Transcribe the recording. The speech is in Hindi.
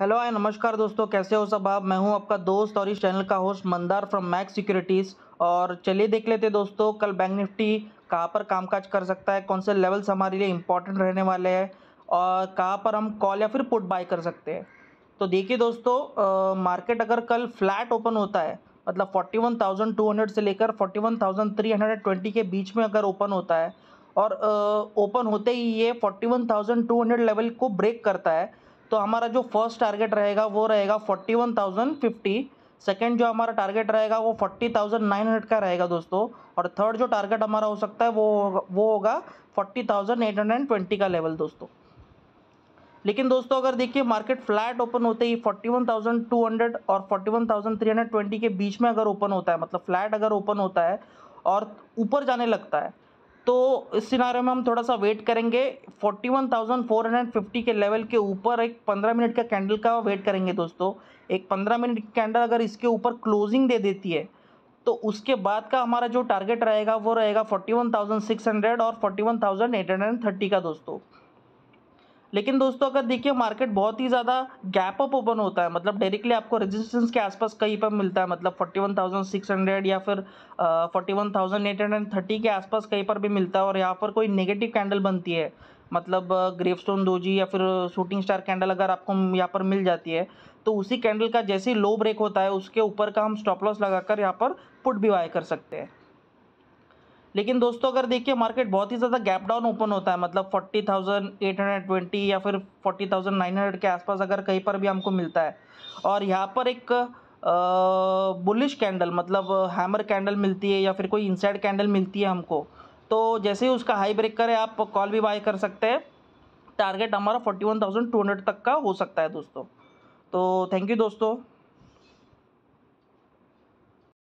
हेलो आई नमस्कार दोस्तों कैसे हो सब आप मैं हूं आपका दोस्त और इस चैनल का host Mandar from Max Securities और चलिए देख लेते दोस्तों कल बैंक निफ्टी कहाँ पर कामकाज कर सकता है कौन से लेवल्स हमारे लिए इंपॉर्टेंट रहने वाले हैं और कहाँ पर हम कॉल या फिर पुट बाय कर सकते हैं तो देखिए दोस्तों आ, मार्केट अगर कल फ्लैट ओपन होता है मतलब फोर्टी से लेकर फोर्टी के बीच में अगर ओपन होता है और ओपन होते ही ये फोर्टी लेवल को ब्रेक करता है तो हमारा जो फर्स्ट टारगेट रहेगा वो रहेगा forty one thousand fifty second जो हमारा टारगेट रहेगा वो फोर्टी थाउजेंड नाइन हंड्रेड का रहेगा दोस्तों और थर्ड जो टारगेट हमारा हो सकता है वो वो होगा forty thousand eight hundred and twenty का लेवल दोस्तों लेकिन दोस्तों अगर देखिए मार्केट फ्लैट ओपन होते ही 41,200 और 41,320 के बीच में अगर ओपन होता है मतलब फ्लैट अगर ओपन होता है और ऊपर जाने लगता है तो इस सिनारे में हम थोड़ा सा वेट करेंगे 41,450 के लेवल के ऊपर एक 15 मिनट का कैंडल का वेट करेंगे दोस्तों एक 15 मिनट की कैंडल अगर इसके ऊपर क्लोजिंग दे देती है तो उसके बाद का हमारा जो टारगेट रहेगा वो रहेगा 41,600 और 41,830 का दोस्तों लेकिन दोस्तों अगर देखिए मार्केट बहुत ही ज़्यादा गैप अप ओपन होता है मतलब डायरेक्टली आपको रेजिस्टेंस के आसपास कहीं पर मिलता है मतलब 41,600 या फिर uh, 41,830 के आसपास कहीं पर भी मिलता है और यहाँ पर कोई नेगेटिव कैंडल बनती है मतलब ग्रेवस्टोन दोजी या फिर शूटिंग स्टार कैंडल अगर आपको यहाँ पर मिल जाती है तो उसी कैंडल का जैसे ही लो ब्रेक होता है उसके ऊपर का हम स्टॉप लॉस लगाकर यहाँ पर पुट भी बाय कर सकते हैं लेकिन दोस्तों अगर देखिए मार्केट बहुत ही ज़्यादा गैप डाउन ओपन होता है मतलब 40,820 या फिर 40,900 के आसपास अगर कहीं पर भी हमको मिलता है और यहाँ पर एक बुलिश कैंडल मतलब हैमर कैंडल मिलती है या फिर कोई इनसाइड कैंडल मिलती है हमको तो जैसे ही उसका हाई ब्रेक करें आप कॉल भी बाय कर सकते हैं टारगेट हमारा हंड्रेड तक का हो सकता है दोस्तों तो थैंक यू दोस्तों